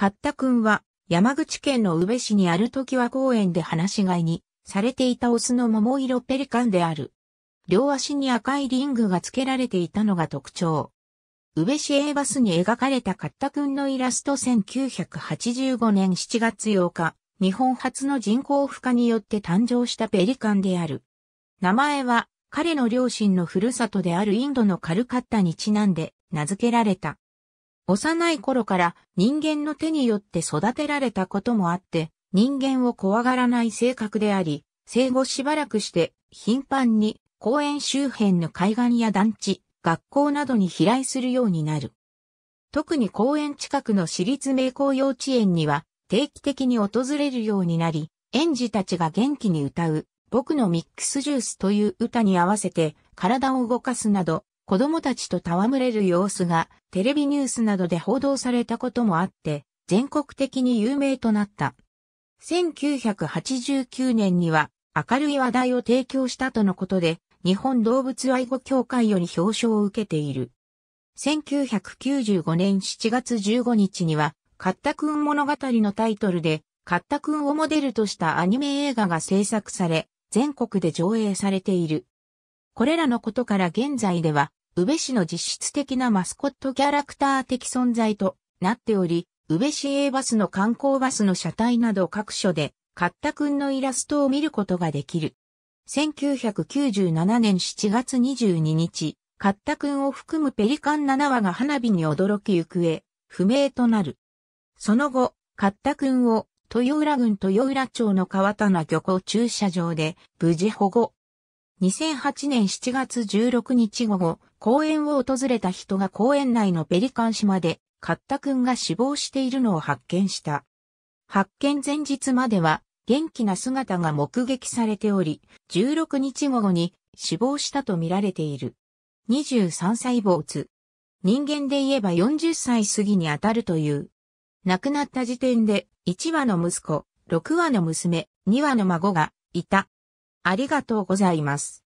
カッタ君は、山口県の宇部市にある時は公園で放し飼いに、されていたオスの桃色ペリカンである。両足に赤いリングが付けられていたのが特徴。宇部市 A バスに描かれたカッタ君のイラスト1985年7月8日、日本初の人工孵化によって誕生したペリカンである。名前は、彼の両親のふるさとであるインドのカルカッタにちなんで名付けられた。幼い頃から人間の手によって育てられたこともあって、人間を怖がらない性格であり、生後しばらくして頻繁に公園周辺の海岸や団地、学校などに飛来するようになる。特に公園近くの私立名工幼稚園には定期的に訪れるようになり、園児たちが元気に歌う僕のミックスジュースという歌に合わせて体を動かすなど子供たちと戯れる様子がテレビニュースなどで報道されたこともあって、全国的に有名となった。1989年には明るい話題を提供したとのことで、日本動物愛護協会より表彰を受けている。1995年7月15日には、カッタくん物語のタイトルで、カッタくんをモデルとしたアニメ映画が制作され、全国で上映されている。これらのことから現在では、宇部市の実質的なマスコットキャラクター的存在となっており、宇部市営バスの観光バスの車体など各所で、カッタくんのイラストを見ることができる。1997年7月22日、カッタくんを含むペリカン7羽が花火に驚き行方、不明となる。その後、カッタくんを豊浦郡豊浦町の川棚漁港駐車場で無事保護。2008年7月16日午後、公園を訪れた人が公園内のペリカン島で、カッタ君が死亡しているのを発見した。発見前日までは、元気な姿が目撃されており、16日午後に死亡したとみられている。23歳没。人間で言えば40歳過ぎにあたるという。亡くなった時点で、1羽の息子、6羽の娘、2羽の孫がいた。ありがとうございます。